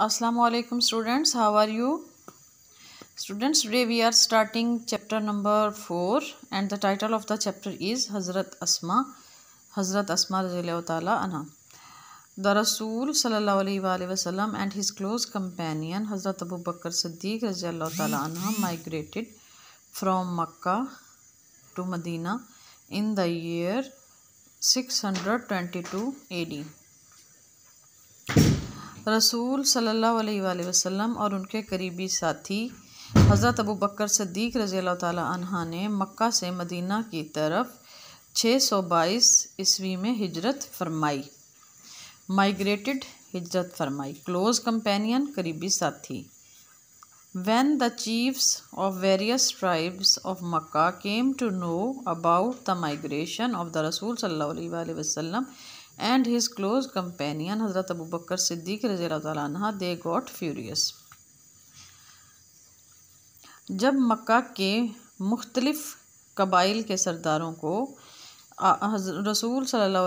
असलकम students how are you students today we are starting chapter number four and the title of the chapter is Hazrat Asma हज़रत असमा रजील तना the रसूल सल्ला वसलम and his close companion हज़रत Abu बकर Siddiq रजील तना migrated from Mecca to Medina in the year six hundred twenty two A D रसूल सल्लल्लाहु अलैहि और उनके करीबी साथी हज़रत अबू बकर सदीक रज़ी अल्लाह ने मक् से मदीना की तरफ छः सौ बाईस ईस्वी में हिजरत फरमाई माइग्रेट हिजरत फरमाई क्लोज कम्पेनियन करीबी साथी one the chiefs of various tribes of Mecca came to know about the migration of the रसूल सल्लल्लाहु अलैहि एंड हिज क्लोज कंपेनियन हज़रत अबू बकर सिद्दीक रज़ी तह दे गॉट फ्यूरियस जब मक्का के मुख्तलफ़ कबाइल के सरदारों को रसूल सल्ला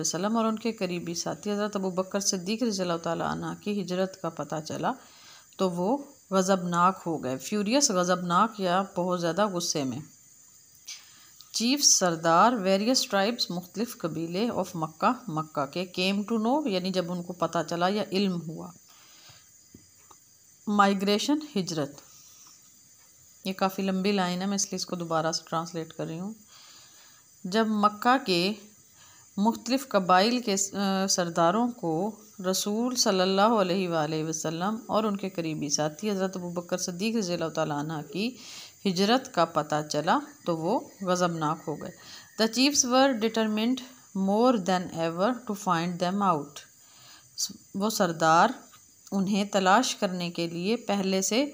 वसलम और उनके करीबी साथी हज़रत अबू बकर सिद्दीक रज़ी तह की हिजरत का पता चला तो वो गज़बनाक हो गए फ्यूरियस गज़बनाक या बहुत ज़्यादा गुस्से में चीफ सरदार वेरियस ट्राइब्स मुख्तलिफ़ कबीले ऑफ मक्का मक्का के केम टू नो यानी जब उनको पता चला या इल्म हुआ माइग्रेशन हिजरत ये काफ़ी लंबी लाइन है मैं इसलिए इसको दोबारा से ट्रांसलेट कर रही हूँ जब मक्का के मुख्तलिफ़ कबाइल के सरदारों को रसूल सल्लल्लाहु अलैहि वसल्लम और उनके करीबी साथी हज़रत अबू बकर सदीक रज़ी की हिजरत का पता चला तो वो गज़बनाक हो गए the chiefs were determined more than ever to find them out वो सरदार उन्हें तलाश करने के लिए पहले से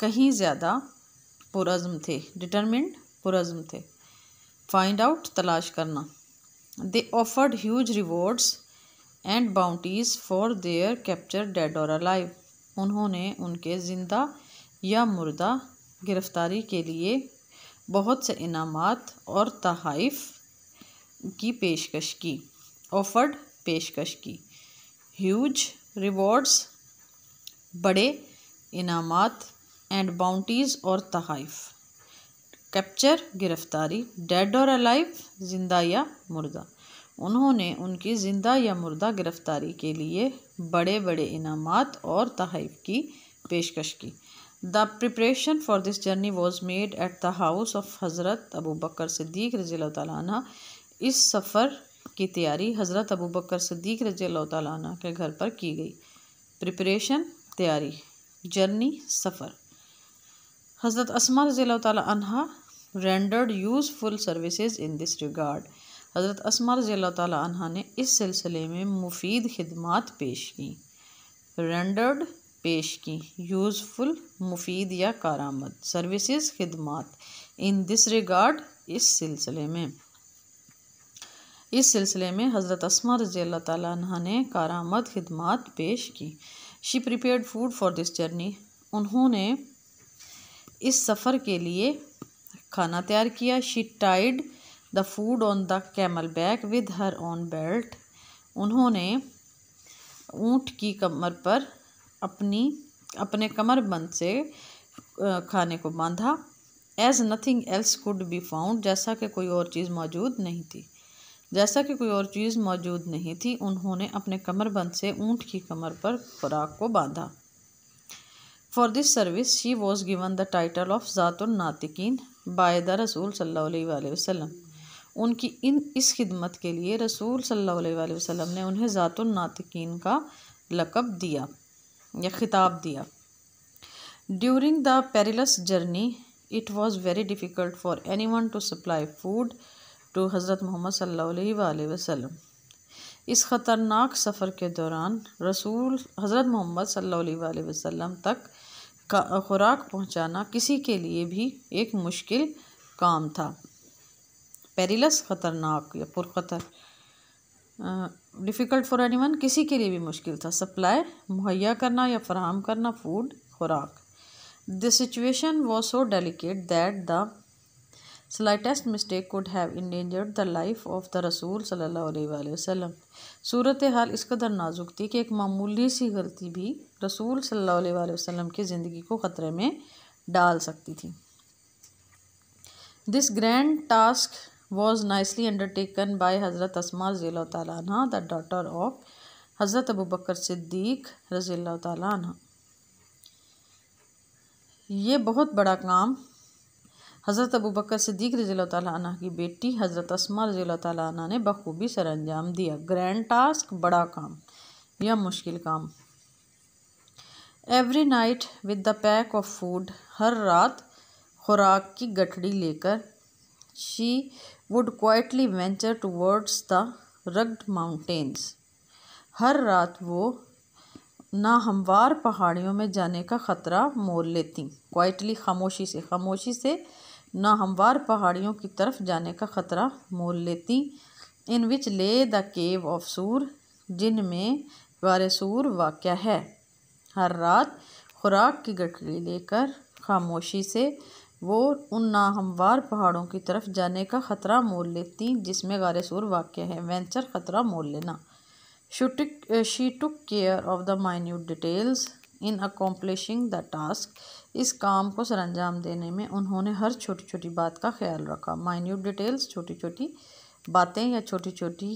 कहीं ज़्यादा पुरज़म थे डिटरमेंट पुरज़म थे फाइंड आउट तलाश करना they offered huge rewards and bounties for their capture dead or alive उन्होंने उनके ज़िंदा या मुर्दा गिरफ़्तारी के लिए बहुत से इनाम और तहाइफ की पेशकश की ऑफर्ड पेशकश की ह्यूज रिवॉर्ड्स बड़े इनाम एंड बाउंटीज़ और तहाइफ कैप्चर गिरफ़्तारी डेड और अलाइव ज़िंदा या मुर्दा उन्होंने उनकी ज़िंदा या मुर्दा गिरफ़्तारी के लिए बड़े बड़े इनाम और तहाइफ की पेशकश की the preparation for this journey was made at the house of Hazrat Abu बकर सिद्दीक रज़ील तला इस सफ़र की तैयारी हज़रत अबू बकर सिद्दीक रज़ील तला के घर पर की गई प्रिपरेशन तैयारी जर्नी सफ़र हज़रत असमा रज़ील तला rendered useful services in this regard Hazrat Asma रज़ील तला ने इस सिलसिले में मुफीद खदमात पेश की रेंडर्ड पेश की यूज़फुल मुफीद या कारामद सर्विसेज खदमात इन दिस रिगार्ड इस सिलसिले में इस सिलसिले में हज़रत असमा रजी अल्लाह तह ने कारामद खदमात पेश की she prepared food for this journey उन्होंने इस सफ़र के लिए खाना तैयार किया she tied the food on the camel bag with her own belt उन्होंने ऊँट की कमर पर अपनी अपने कमरबंद से खाने को बांधा as nothing else could be found जैसा कि कोई और चीज़ मौजूद नहीं थी जैसा कि कोई और चीज़ मौजूद नहीं थी उन्होंने अपने कमरबंद से ऊँट की कमर पर खुराक को बांधा for this service she was given the title of ज़ातुलनातिकीन बाय द रसूल सल्ला वसम उनकी इन इस खिदमत के लिए रसूल सल्ला वसम ने उन्हें ज़ातुलनातिकीन का लकब दिया या ख़िताब दिया during the perilous journey it was very difficult for anyone to supply food to Hazrat Muhammad सल्ला वसम इस ख़तरनाक सफ़र के दौरान रसूल हज़रत मोहम्मद सल्ला वसम तक का खुराक पहुँचाना किसी के लिए भी एक मुश्किल काम था पेरिलस ख़तरनाक या पुरखतर डिफ़िकल्ट फॉर एनीवन किसी के लिए भी मुश्किल था सप्लाई मुहैया करना या फ्राहम करना फूड खुराक the situation was so delicate that the slightest mistake could have endangered the life of the रसूल सल्लल्लाहु वसम सूरत हाल इस कदर नाजुक थी कि एक मामूली सी गलती भी रसूल सल्ला वसम की ज़िंदगी को ख़तरे में डाल सकती थी this grand task undertaken by Hazrat Asma रज़ील Asma the daughter of Hazrat Abu Bakr Siddique रज़ील anha. ये बहुत बड़ा काम हज़रत अबू बकर सिद्दीक रज़ील तह की बेटी हज़रत असमा रज़ी तह ने बखूबी सर अंजाम दिया ग्रैंड टास्क बड़ा काम या मुश्किल काम every night with the pack of food हर रात खुराक की गठड़ी लेकर she would quietly venture towards the rugged mountains हर रात वो ना हमवार पहाड़ियों में जाने का ख़तरा मोल लेती क्वाइटली खामोशी से खामोशी से ना हमवार पहाड़ियों की तरफ जाने का ख़तरा मोल लेती इन विच ले द केव ऑफ सूर में वार सूर वाक़ है हर रात खुराक की गठरी लेकर खामोशी से वो उन नाहमवार पहाड़ों की तरफ जाने का ख़तरा मोल लेती जिसमें गारसूर वाक़ है वेंचर ख़तरा मोल लेना शुटिक she took care of the minute details in accomplishing the task इस काम को सरंजाम देने में उन्होंने हर छोटी छोटी बात का ख्याल रखा माइन्यूट डिटेल्स छोटी छोटी बातें या छोटी छोटी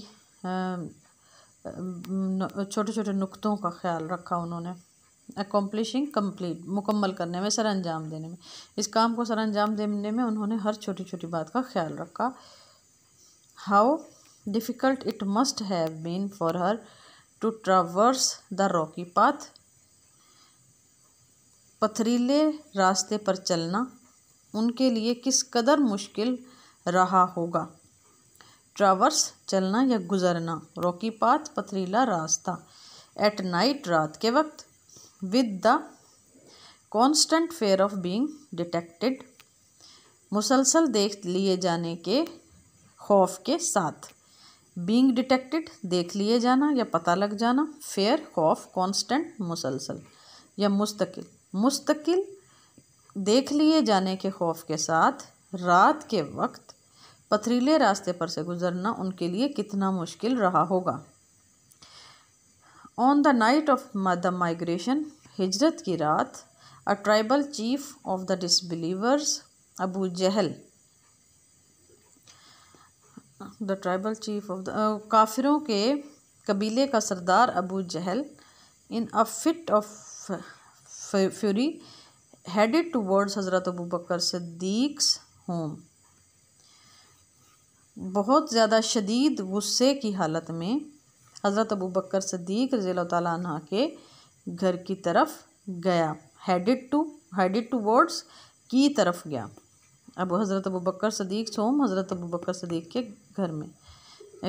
छोटे छोटे नुकतों का ख्याल रखा उन्होंने अकम्पलिशिंग कम्प्लीट मुकम्मल करने में सर अंजाम देने में इस काम को सर अंजाम देने में उन्होंने हर छोटी छोटी बात का ख्याल रखा how difficult it must have been for her to traverse the rocky path पथरीले रास्ते पर चलना उनके लिए किस कदर मुश्किल रहा होगा ट्रावर्स चलना या गुजरना रॉकी पाथ पथरीला रास्ता एट नाइट रात के वक्त with the constant fear of being detected मुसलसल देख लिए जाने के खौफ के साथ बींग डिटेक्टेड देख लिए जाना या पता लग जाना फेयर खौफ कांस्टेंट मुसलसल या मुस्तकिल मुस्तकिल देख लिए जाने के खौफ के साथ रात के वक्त पथरीले रास्ते पर से गुजरना उनके लिए कितना मुश्किल रहा होगा on the night of the migration हिजरत की रात a tribal chief of the disbelievers Abu Jahl the tribal chief of the काफिरों के कबीले का सरदार अबू जहल in a fit of fury headed towards Hazrat Abu Bakr सदीक्स home बहुत ज़्यादा शदीद गुस्से की हालत में हज़रत अबू बकर सदीक रजील तह के घर की तरफ गया headed to headed towards की तरफ गया अब हज़रत अबू बकर सदीक सोम हज़रत अबू बकर सदीक के घर में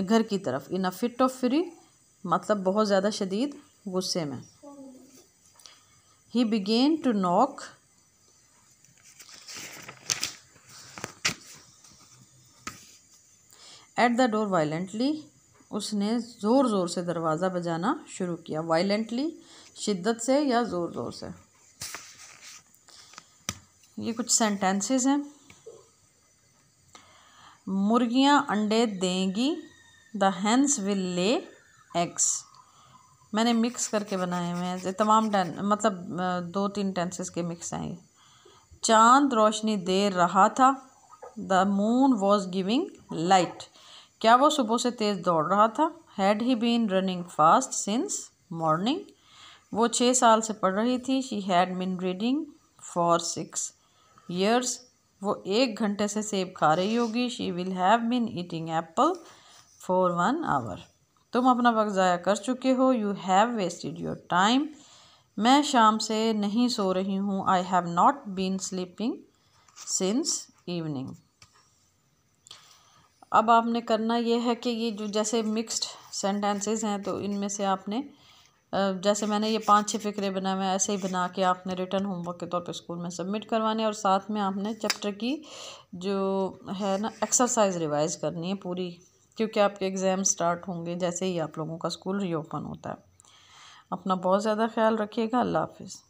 घर की तरफ इन फिट ऑफ फ्री मतलब बहुत ज़्यादा शदीद गुस्से में ही began to knock at the door violently उसने ज़ोर ज़ोर से दरवाज़ा बजाना शुरू किया वायलेंटली शिद्दत से या ज़ोर ज़ोर से ये कुछ सेंटेंसेस हैं मुर्गियां अंडे देंगी the hens will lay eggs मैंने मिक्स करके बनाए हुए हैं तमाम टें मतलब दो तीन टेंसेस के मिक्स हैं ये चांद रोशनी दे रहा था the moon was giving light क्या वो सुबह से तेज़ दौड़ रहा था had he been running fast since morning वो छः साल से पढ़ रही थी she had been reading for six years वो एक घंटे से सेब खा रही होगी she will have been eating apple for one hour तुम अपना वक्त ज़ाया कर चुके हो you have wasted your time मैं शाम से नहीं सो रही हूँ I have not been sleeping since evening अब आपने करना ये है कि ये जो जैसे मिक्स्ड सेंटेंसेस हैं तो इनमें से आपने जैसे मैंने ये पांच छः फिक्रे बनाए हुए ऐसे ही बना के आपने रिटर्न होमवर्क के तौर पे स्कूल में सबमिट करवाने और साथ में आपने चैप्टर की जो है ना एक्सरसाइज रिवाइज करनी है पूरी क्योंकि आपके एग्ज़ाम स्टार्ट होंगे जैसे ही आप लोगों का स्कूल रीओपन होता है अपना बहुत ज़्यादा ख्याल रखिएगा अल्लाह हाफिज़